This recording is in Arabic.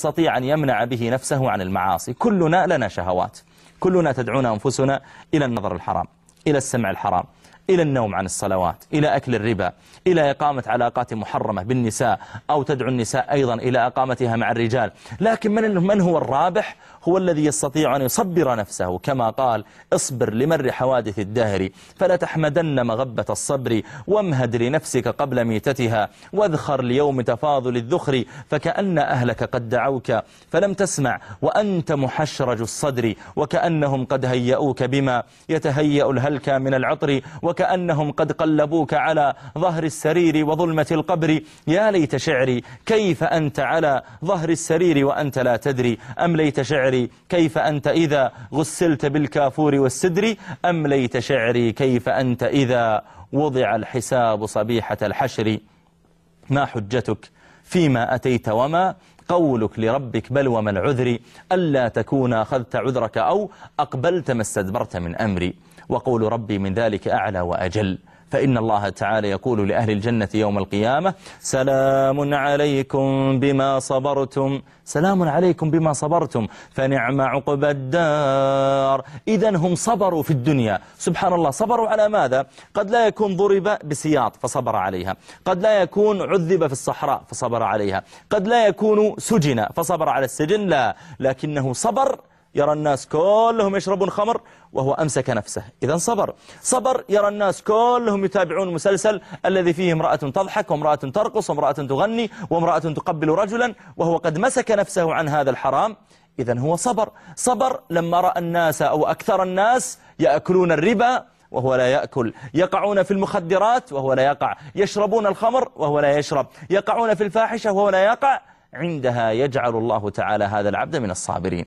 يستطيع أن يمنع به نفسه عن المعاصي كلنا لنا شهوات كلنا تدعون أنفسنا إلى النظر الحرام إلى السمع الحرام إلى النوم عن الصلوات إلى أكل الربا إلى إقامة علاقات محرمة بالنساء أو تدعو النساء أيضا إلى إقامتها مع الرجال لكن من, من هو الرابح هو الذي يستطيع أن يصبر نفسه كما قال اصبر لمر حوادث الدهر فلا تحمدن مغبة الصبر وامهد لنفسك قبل ميتتها واذخر ليوم تفاضل الذخر فكأن أهلك قد دعوك فلم تسمع وأنت محشرج الصدر وكأنهم قد هيئوك بما يتهيأ الهلكى من العطر وكأنهم قد قلبوك على ظهر السرير وظلمة القبر يا ليت شعري كيف أنت على ظهر السرير وأنت لا تدري أم ليت شعري كيف أنت إذا غسلت بالكافور والسدر أم ليت شعري كيف أنت إذا وضع الحساب صبيحة الحشر ما حجتك فيما أتيت وما قولك لربك بل وما العذر ألا تكون أخذت عذرك أو أقبلت ما استدبرت من أمري وقول ربي من ذلك أعلى وأجل فإن الله تعالى يقول لأهل الجنة يوم القيامة سلام عليكم بما صبرتم سلام عليكم بما صبرتم فنعم عقب الدار إذا هم صبروا في الدنيا سبحان الله صبروا على ماذا قد لا يكون ضرب بسياط فصبر عليها قد لا يكون عذب في الصحراء فصبر عليها قد لا يكون سجن فصبر على السجن لا لكنه صبر يرى الناس كلهم يشربون خمر وهو أمسك نفسه إذا صبر صبر يرى الناس كلهم يتابعون المسلسل الذي فيه امرأة تضحك وامرأة ترقص وامرأة تغني وامرأة تقبل رجلا وهو قد مسك نفسه عن هذا الحرام إذا هو صبر صبر لما رأى الناس أو أكثر الناس يأكلون الربا وهو لا يأكل يقعون في المخدرات وهو لا يقع يشربون الخمر وهو لا يشرب يقعون في الفاحشة وهو لا يقع عندها يجعل الله تعالى هذا العبد من الصابرين